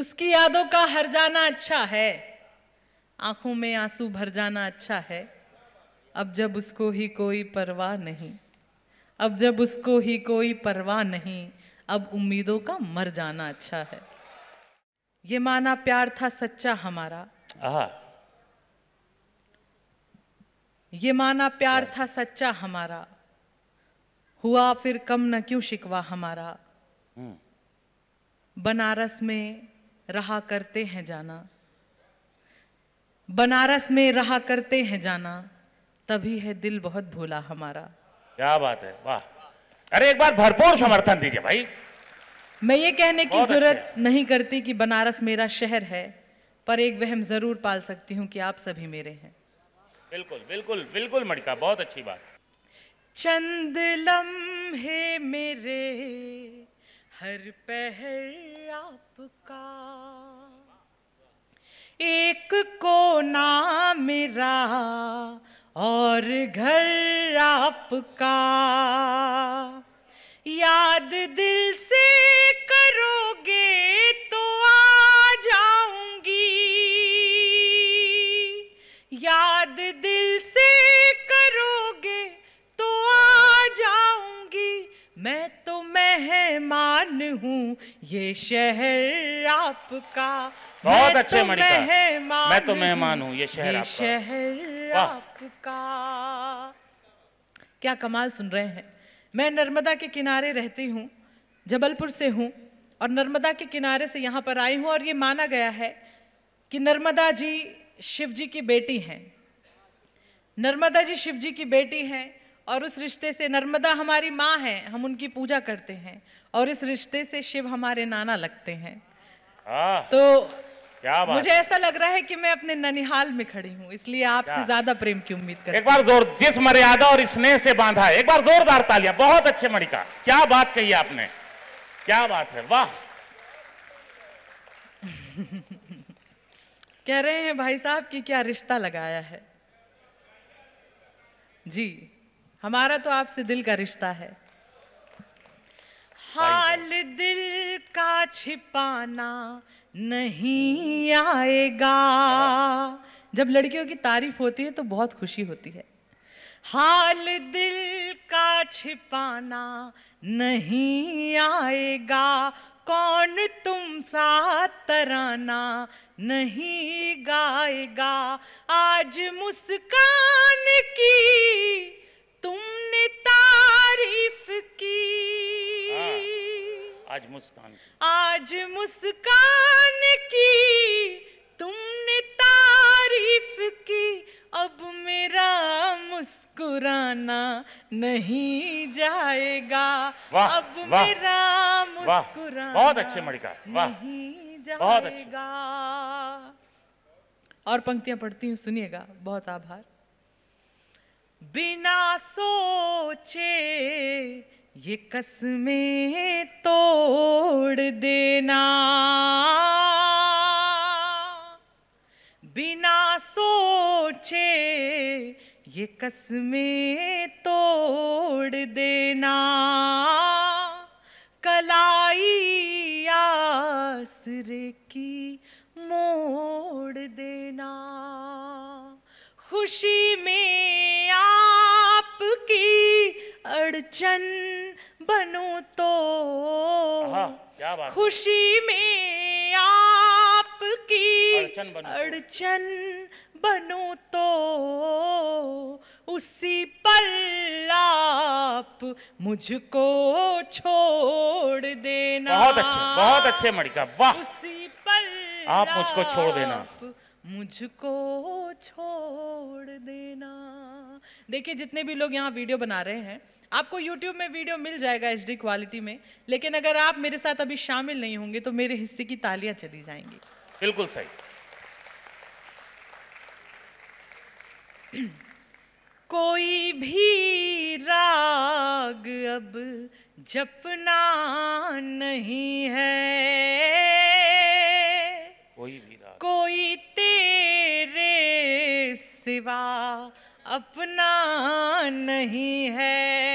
उसकी यादों का हर जाना अच्छा है आंखों में आंसू भर जाना अच्छा है अब जब उसको ही कोई परवाह नहीं अब जब उसको ही कोई परवाह नहीं अब उम्मीदों का मर जाना अच्छा है ये माना प्यार था सच्चा हमारा आहा। ये माना प्यार था सच्चा हमारा हुआ फिर कम न क्यों शिकवा हमारा हम्म। बनारस में रहा करते हैं जाना बनारस में रहा करते हैं जाना तभी है दिल बहुत भोला हमारा क्या बात है वाह अरे एक बार भरपूर समर्थन दीजिए भाई मैं ये कहने की जरूरत नहीं करती कि बनारस मेरा शहर है पर एक वहम जरूर पाल सकती हूँ कि आप सभी मेरे हैं बिल्कुल बिल्कुल बिल्कुल मणिका बहुत अच्छी बात चंद लम्हे मेरे हर पहर आपका एक कोना मेरा और घर आपका याद दिल से करोगे मेहमान हूँ ये शहर आपका बहुत अच्छे तो मणिका मैं तो मेहमान हूँ ये शहर ये आपका। शहर आपका क्या कमाल सुन रहे हैं मैं नर्मदा के किनारे रहती हूँ जबलपुर से हूँ और नर्मदा के किनारे से यहाँ पर आई हूँ और ये माना गया है कि नर्मदा जी शिव जी की बेटी हैं नर्मदा जी शिव जी की बेटी हैं और उस रिश्ते से नर्मदा हमारी माँ है हम उनकी पूजा करते हैं और इस रिश्ते से शिव हमारे नाना लगते हैं आ, हाँ। तो क्या बात मुझे ऐसा लग रहा है कि मैं अपने ननिहाल में खड़ी हूँ इसलिए आपसे ज्यादा प्रेम की उम्मीद कर एक बार जोर जिस मर्यादा और स्नेह से बांधा है एक बार जोरदार तालियां बहुत अच्छे मणिका क्या बात कही आपने क्या बात है वाह कह रहे हैं भाई साहब की क्या रिश्ता लगाया है जी हमारा तो आपसे दिल का रिश्ता है हाल दिल का छिपाना नहीं आएगा जब लड़कियों की तारीफ होती है तो बहुत खुशी होती है हाल दिल का छिपाना नहीं आएगा कौन तुम सा तराना नहीं गाएगा आज मुस्कान की तुमने तारीफ की आ, हाँ, आज मुस्कान आज मुस्कान की तुमने तारीफ की अब मेरा मुस्कुराना नहीं जाएगा वाह, अब वा, मेरा मुस्कुराना बहुत अच्छे मणिका नहीं जाएगा और पंक्तियां पढ़ती हूँ सुनिएगा बहुत आभार बिना सोचे ये कसमें तोड़ देना बिना सोचे ये कसमें तोड़ देना कलाई आसरे की मोड़ देना खुशी में अड़चन बनू तो खुशी में आपकी अड़चन बनो तो। अड़चन तो उसी पल आप मुझको छोड़ देना बहुत अच्छे बहुत अच्छे मणिका वाह उसी पल आप मुझको छोड़ देना मुझको छोड़ देना देखिए जितने भी लोग यहाँ वीडियो बना रहे हैं आपको YouTube में वीडियो मिल जाएगा एच क्वालिटी में लेकिन अगर आप मेरे साथ अभी शामिल नहीं होंगे तो मेरे हिस्से की तालियां चली जाएंगी बिल्कुल सही कोई भी राग अब जपना नहीं है कोई भी राग कोई तेरे सिवा अपना नहीं है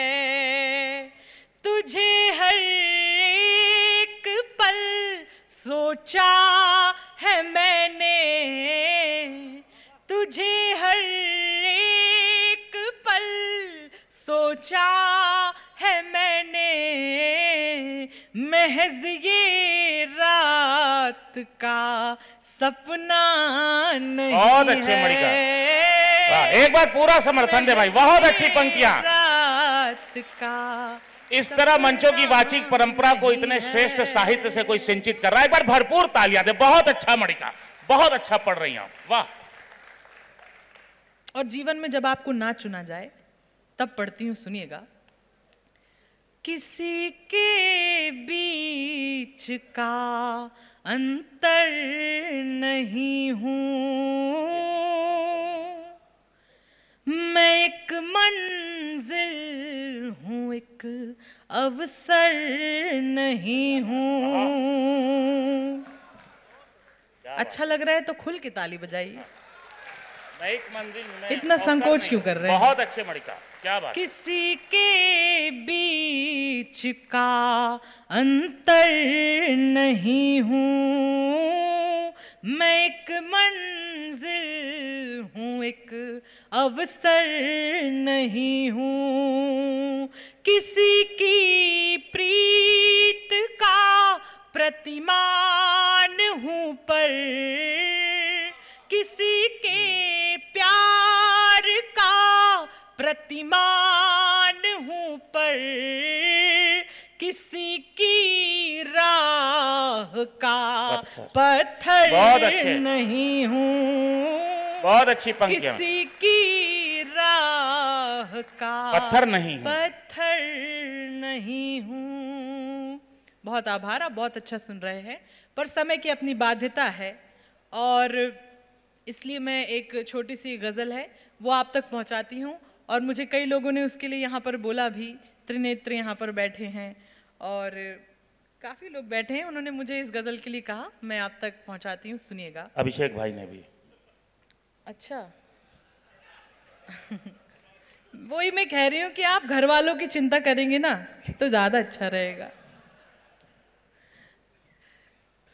सोचा है मैंने तुझे हर एक पल सोचा है मैंने महज ये रात का सपना नहीं बहुत अच्छे है। हाँ, एक बार पूरा समर्थन दे भाई बहुत अच्छी पंक्तियां रात का इस तरह मंचों की वाचिक परंपरा को इतने श्रेष्ठ साहित्य से कोई सिंचित कर रहा है एक बार भरपूर तालियां दे बहुत अच्छा मणिका बहुत अच्छा पढ़ रही हूं वाह और जीवन में जब आपको ना चुना जाए तब पढ़ती हूं सुनिएगा किसी के बीच का अंतर नहीं हूं मैं एक मन एक अवसर नहीं हूँ अच्छा लग रहा है तो खुल के ताली बजाइए एक मंजिल इतना संकोच क्यों कर रहे हैं बहुत अच्छे मणिका क्या बात किसी के बीच का अंतर नहीं हूँ मैं एक मंजिल हूँ एक अवसर नहीं हूँ किसी की प्रीत का प्रतिमान हूँ पर किसी के प्यार का प्रतिमान हूँ पर किसी की राह का पत्थर, पत्थर नहीं हूँ बहुत अच्छी पंक्ति किसी की राह का पत्थर नहीं पत्थर नहीं हूँ बहुत आभार आप बहुत अच्छा सुन रहे हैं पर समय की अपनी बाध्यता है और इसलिए मैं एक छोटी सी गज़ल है वो आप तक पहुँचाती हूँ और मुझे कई लोगों ने उसके लिए यहाँ पर बोला भी त्रिनेत्र यहाँ पर बैठे हैं और काफ़ी लोग बैठे हैं उन्होंने मुझे इस गज़ल के लिए कहा मैं आप तक पहुँचाती हूँ सुनिएगा अभिषेक भाई ने भी अच्छा वही मैं कह रही हूं कि आप घर वालों की चिंता करेंगे ना तो ज़्यादा अच्छा रहेगा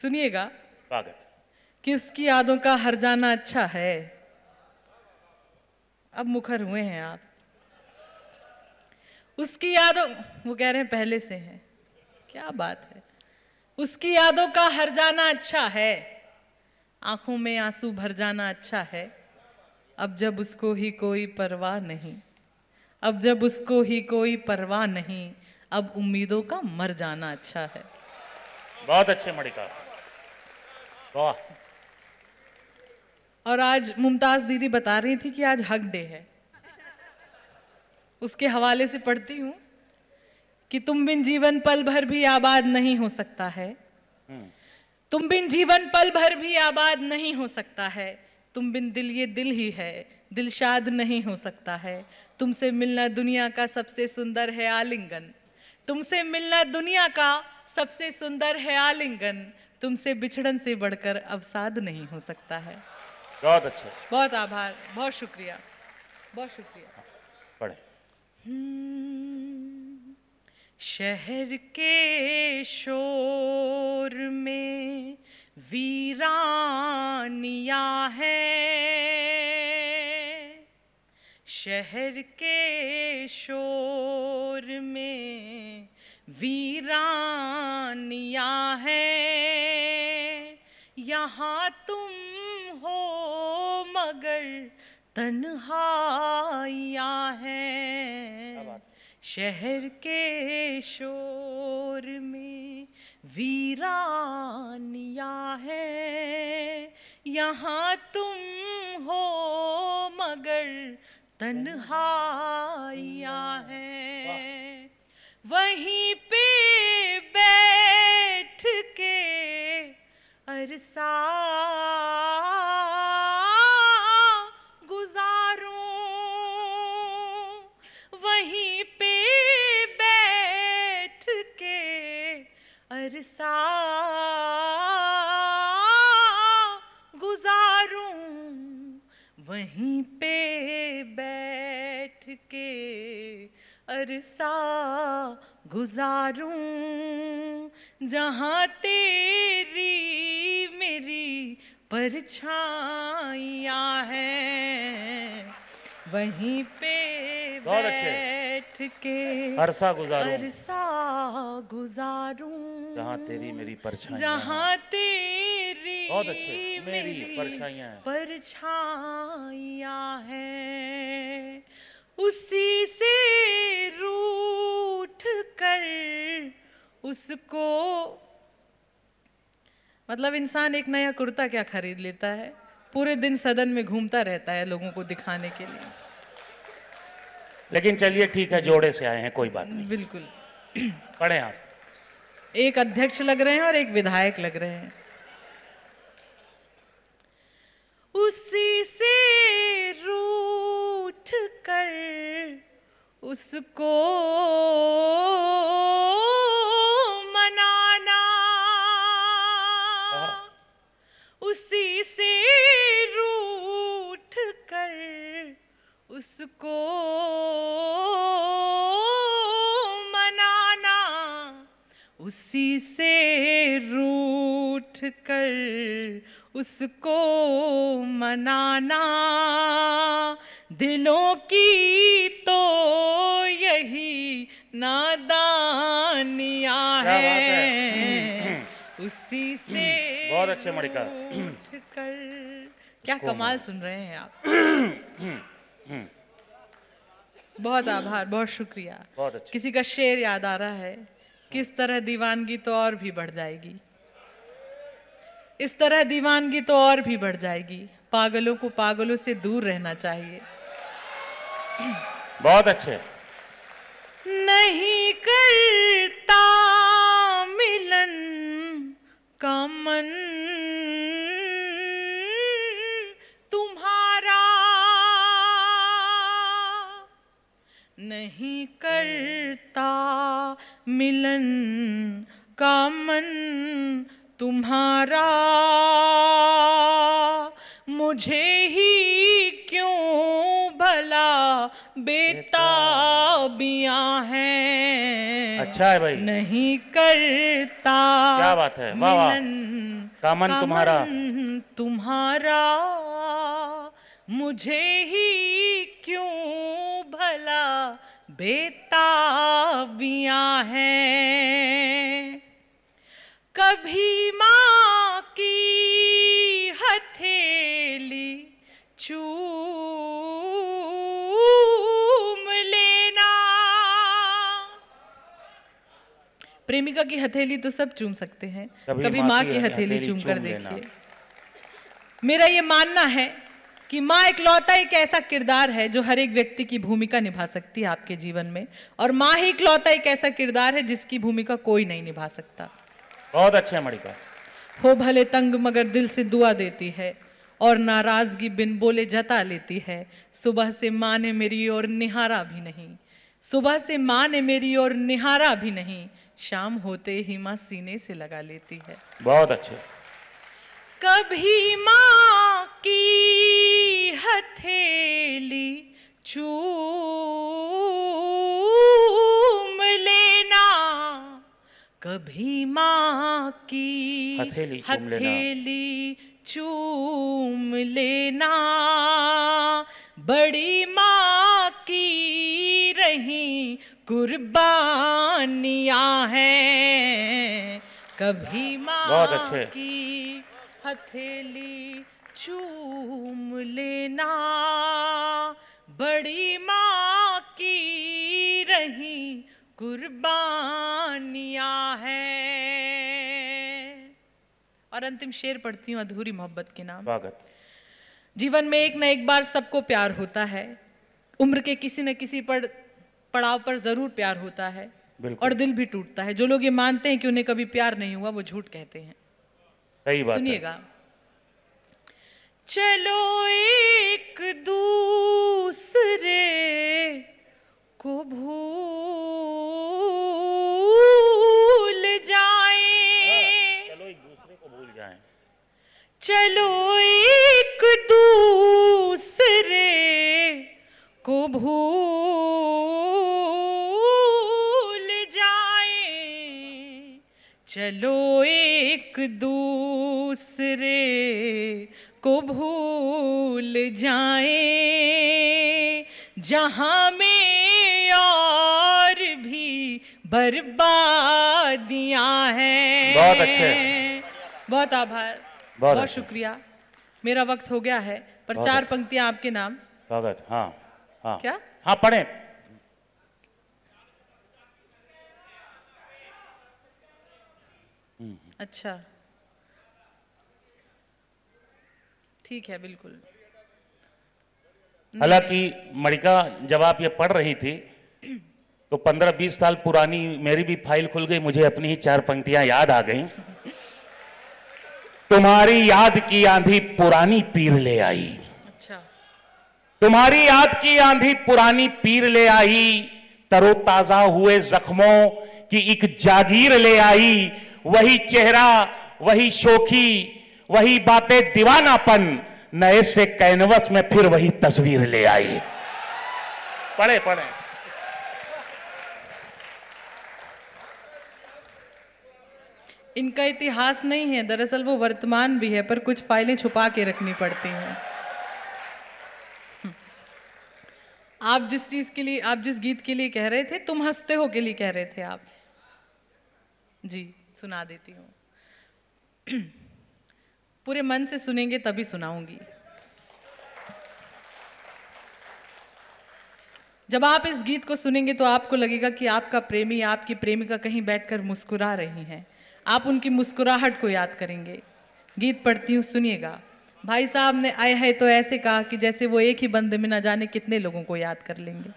सुनिएगा स्वागत कि उसकी यादों का हर जाना अच्छा है अब मुखर हुए हैं आप उसकी यादों वो कह रहे हैं पहले से हैं क्या बात है उसकी यादों का हर जाना अच्छा है आंखों में आंसू भर जाना अच्छा है अब जब उसको ही कोई परवाह नहीं अब जब उसको ही कोई परवाह नहीं अब उम्मीदों का मर जाना अच्छा है बहुत अच्छे मणिका वाह और आज मुमताज दीदी बता रही थी कि आज हक डे है उसके हवाले से पढ़ती हूं कि तुम बिन जीवन पल भर भी आबाद नहीं हो सकता है हम्म। तुम बिन जीवन पल भर भी आबाद नहीं हो सकता है तुम बिन दिल ये दिल ही है दिल शाद नहीं हो सकता है तुमसे मिलना दुनिया का सबसे सुंदर है आलिंगन तुमसे मिलना दुनिया का सबसे सुंदर है आलिंगन तुमसे बिछड़न से बढ़कर अवसाद नहीं हो सकता है बहुत अच्छा बहुत आभार बहुत शुक्रिया बहुत शुक्रिया हाँ, पढ़े हम्म, शहर के शोर में वीरानिया है शहर के शोर में वीरानिया है यहाँ तुम हो मगर तन्हाइया है शहर के शोर में वीरानिया है यहाँ तुम हो मगर तन्हाइया है वहीं पे बैठ के अरसा सा गुजारूं वहीं पे बैठ के अरसा गुजारूं जहाँ तेरी मेरी परछाइया है वहीं पे बैठ के अरसा गुजारूं अरसा गुजारूं जहाँ तेरी मेरी परछाई जहाँ तेरी बहुत अच्छे मेरी, मेरी परछाइयाँ परछाइयाँ है उसी से रूठ कर उसको मतलब इंसान एक नया कुर्ता क्या खरीद लेता है पूरे दिन सदन में घूमता रहता है लोगों को दिखाने के लिए लेकिन चलिए ठीक है जोड़े से आए हैं कोई बात नहीं बिल्कुल पढ़े आप एक अध्यक्ष लग रहे हैं और एक विधायक लग रहे हैं उसी से रूठ कर उसको मनाना हाँ। उसी से रूठ कर उसको उसी से रूठ कर उसको मनाना दिलों की तो यही नादानिया है।, है उसी से बहुत अच्छे मणिका रूठ कर क्या कमाल सुन रहे हैं आप हम्म। बहुत आभार बहुत शुक्रिया बहुत अच्छा किसी का शेर याद आ रहा है किस तरह दीवानगी तो और भी बढ़ जाएगी इस तरह दीवानगी तो और भी बढ़ जाएगी पागलों को पागलों से दूर रहना चाहिए बहुत अच्छे नहीं करता मिलन का मन तुम्हारा नहीं करता मिलन का मन तुम्हारा मुझे ही क्यों भला बेताबियां हैं अच्छा है भाई नहीं करता क्या बात है वाह वाह कामन तुम्हारा तुम्हारा मुझे ही क्यों भला बेताबियां हैं कभी माँ की हथेली चूम लेना प्रेमिका की हथेली तो सब चूम सकते हैं कभी, कभी माँ की हथेली चूम, चूम कर देखिए मेरा ये मानना है कि माँ इकलौता एक ऐसा किरदार है जो हर एक व्यक्ति की भूमिका निभा सकती है आपके जीवन में और माँ ही इकलौता एक ऐसा किरदार है जिसकी भूमिका कोई नहीं निभा सकता बहुत अच्छे मणिका हो भले तंग मगर दिल से दुआ देती है और नाराजगी बिन बोले जता लेती है सुबह से माँ ने मेरी ओर निहारा भी नहीं सुबह से माँ ने मेरी ओर निहारा भी नहीं शाम होते ही माँ सीने से लगा लेती है बहुत अच्छे कभी माँ की हथेली चूम लेना कभी माँ की हथेली चूम हथेली चूम लेना बड़ी माँ की रही कुर्बानिया है कभी माँ की हथेली चूम लेना बड़ी माँ की रही कुर्बानिया है और अंतिम शेर पढ़ती हूँ अधूरी मोहब्बत के नाम स्वागत जीवन में एक न एक बार सबको प्यार होता है उम्र के किसी न किसी पर पड़ाव पर जरूर प्यार होता है और दिल भी टूटता है जो लोग ये मानते हैं कि उन्हें कभी प्यार नहीं हुआ वो झूठ कहते हैं सुनिएगा चलो एक दूसरे को भूल जाए चलो एक दूसरे को भूल जाए चलो एक दूसरे को भूल जाए चलो एक दूसरे को भूल जाए जहाँ में और भी बर्बादियाँ हैं बहुत अच्छे बहुत आभार बहुत, बहुत शुक्रिया मेरा वक्त हो गया है पर चार पंक्तियाँ आपके नाम स्वागत हाँ हाँ क्या हाँ पढ़े अच्छा ठीक है बिल्कुल हालांकि मणिका जब आप ये पढ़ रही थी तो 15-20 साल पुरानी मेरी भी फाइल खुल गई मुझे अपनी ही चार पंक्तियां याद आ गईं तुम्हारी याद की आंधी पुरानी पीर ले आई अच्छा तुम्हारी याद की आंधी पुरानी पीर ले आई तरोताजा हुए जख्मों की एक जागीर ले आई वही चेहरा वही शोखी वही बातें दीवानापन नए से कैनवस में फिर वही तस्वीर ले आई पढ़े पढ़े इनका इतिहास नहीं है दरअसल वो वर्तमान भी है पर कुछ फाइलें छुपा के रखनी पड़ती हैं हम्म। आप जिस चीज के लिए आप जिस गीत के लिए कह रहे थे तुम हंसते हो के लिए कह रहे थे आप जी सुना देती हूँ पूरे मन से सुनेंगे तभी सुनाऊंगी जब आप इस गीत को सुनेंगे तो आपको लगेगा कि आपका प्रेमी आपकी प्रेमिका कहीं बैठकर मुस्कुरा रही हैं आप उनकी मुस्कुराहट को याद करेंगे गीत पढ़ती हूँ सुनिएगा भाई साहब ने आए है तो ऐसे कहा कि जैसे वो एक ही बंद में ना जाने कितने लोगों को याद कर लेंगे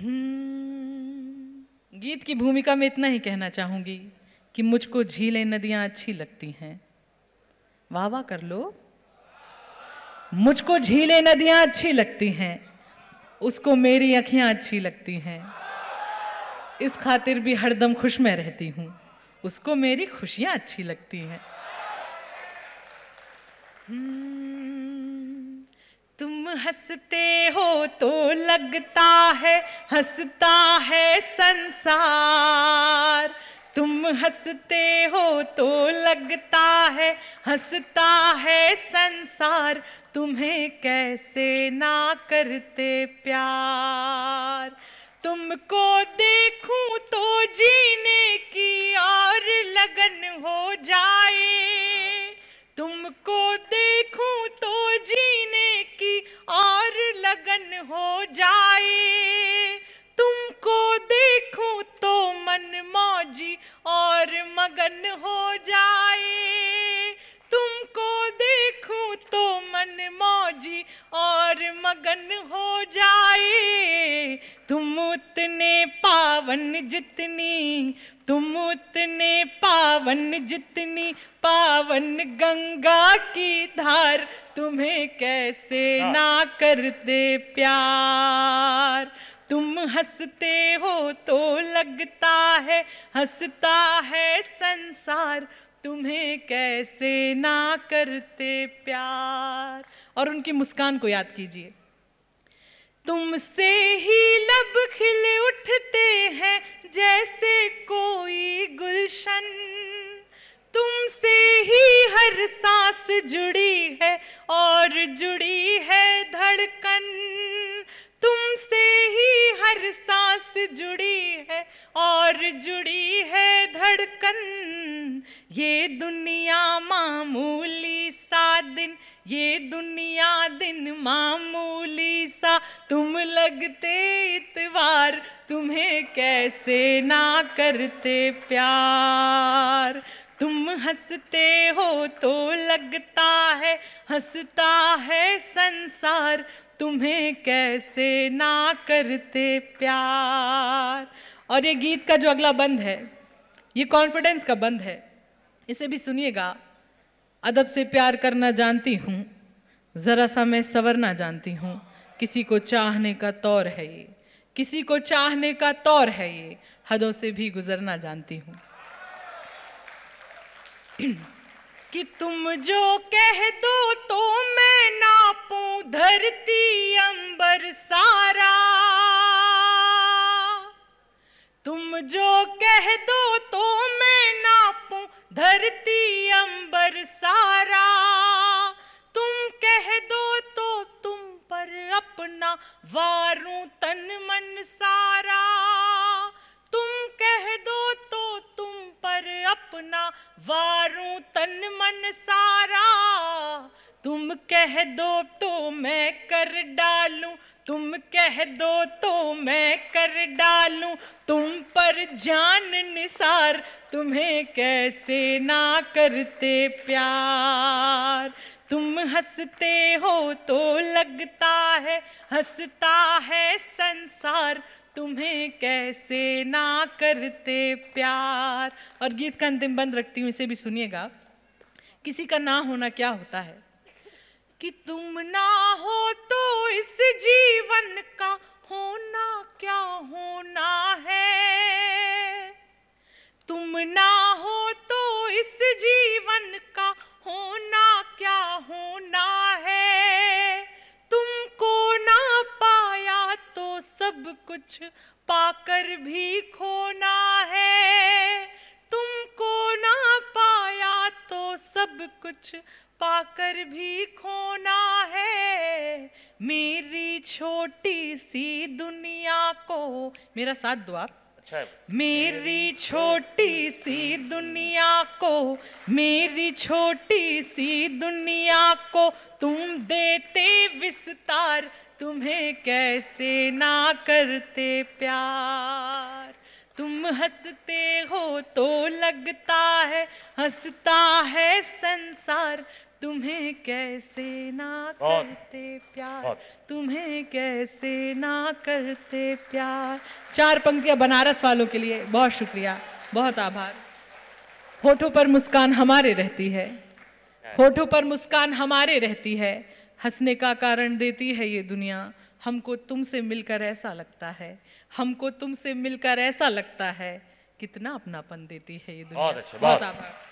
हम्म, गीत की भूमिका में इतना ही कहना चाहूंगी कि मुझको झीलें नदियां अच्छी लगती हैं वाह वाह कर लो मुझको झीलें नदियां अच्छी लगती हैं उसको मेरी अखियां अच्छी लगती हैं इस खातिर भी हरदम खुश में रहती हूँ उसको मेरी खुशियाँ अच्छी लगती हैं हम्म, तुम हंसते हो तो लगता है हंसता है संसार तुम हंसते हो तो लगता है हंसता है संसार तुम्हें कैसे ना करते प्यार तुमको देखूं तो जीने की और लगन हो जाए तुमको देखूं तो जीने की और लगन हो जाए तुमको देखूं मन मौजी और मगन हो जाए तुमको देखूं तो मन मौजी और मगन हो जाए तुम उतने पावन जितनी तुम उतने पावन जितनी पावन गंगा की धार तुम्हें कैसे हाँ। ना करते प्यार तुम हंसते हो तो लगता है हंसता है संसार तुम्हें कैसे ना करते प्यार और उनकी मुस्कान को याद कीजिए तुमसे ही लब खिल उठते हैं जैसे कोई गुलशन तुमसे ही हर सांस जुड़ी है और जुड़ी है धड़क सांस जुड़ी है और जुड़ी है धड़कन ये दुनिया मामूली सा दिन ये दुनिया दिन मामूली सा तुम लगते इतवार तुम्हें कैसे ना करते प्यार तुम हंसते हो तो लगता है हंसता है संसार तुम्हें कैसे ना करते प्यार और ये गीत का जो अगला बंद है ये कॉन्फिडेंस का बंद है इसे भी सुनिएगा अदब से प्यार करना जानती हूँ ज़रा सा मैं सवरना जानती हूँ किसी को चाहने का तौर है ये किसी को चाहने का तौर है ये हदों से भी गुजरना जानती हूँ कि तुम जो कह दो तो मैं नापू धरती अंबर सारा तुम जो कह दो तो मैं नापू धरती अंबर सारा तुम कह दो तो तुम पर अपना वारू तन मन सारा वारू तन मन सारा तुम कह दो तो मैं कर डालू तुम कह दो तो मैं कर डालू तुम पर जान निसार तुम्हें कैसे ना करते प्यार तुम हंसते हो तो लगता है हंसता है संसार तुम्हें कैसे ना करते प्यार और गीत का अंतिम बंद रखती हूँ इसे भी सुनिएगा किसी का ना होना क्या होता है कि तुम ना हो तो इस जी कुछ पाकर भी खोना है तुमको ना पाया तो सब कुछ पाकर भी खोना है मेरी छोटी सी दुनिया को मेरा साथ दुआ अच्छा मेरी छोटी सी दुनिया को मेरी छोटी सी दुनिया को तुम देते विस्तार तुम्हें कैसे ना करते प्यार तुम हंसते हो तो लगता है हंसता है संसार तुम्हें कैसे ना करते प्यार तुम्हें कैसे ना करते प्यार चार पंक्तियां बनारस वालों के लिए बहुत शुक्रिया बहुत आभार होठों पर मुस्कान हमारे रहती है होठों पर मुस्कान हमारे रहती है हंसने का कारण देती है ये दुनिया हमको तुमसे मिलकर ऐसा लगता है हमको तुमसे मिलकर ऐसा लगता है कितना अपनापन देती है ये दुनिया बहुत अच्छा बहुत